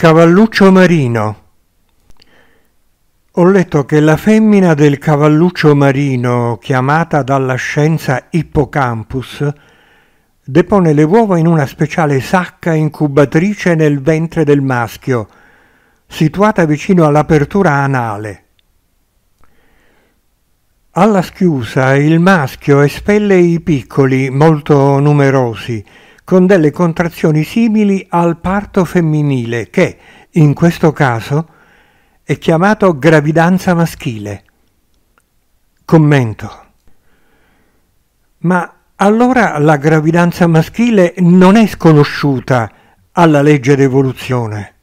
Cavalluccio marino. Ho letto che la femmina del cavalluccio marino, chiamata dalla scienza Hippocampus, depone le uova in una speciale sacca incubatrice nel ventre del maschio, situata vicino all'apertura anale. Alla schiusa il maschio espelle i piccoli, molto numerosi, con delle contrazioni simili al parto femminile che, in questo caso, è chiamato gravidanza maschile. Commento. Ma allora la gravidanza maschile non è sconosciuta alla legge d'evoluzione.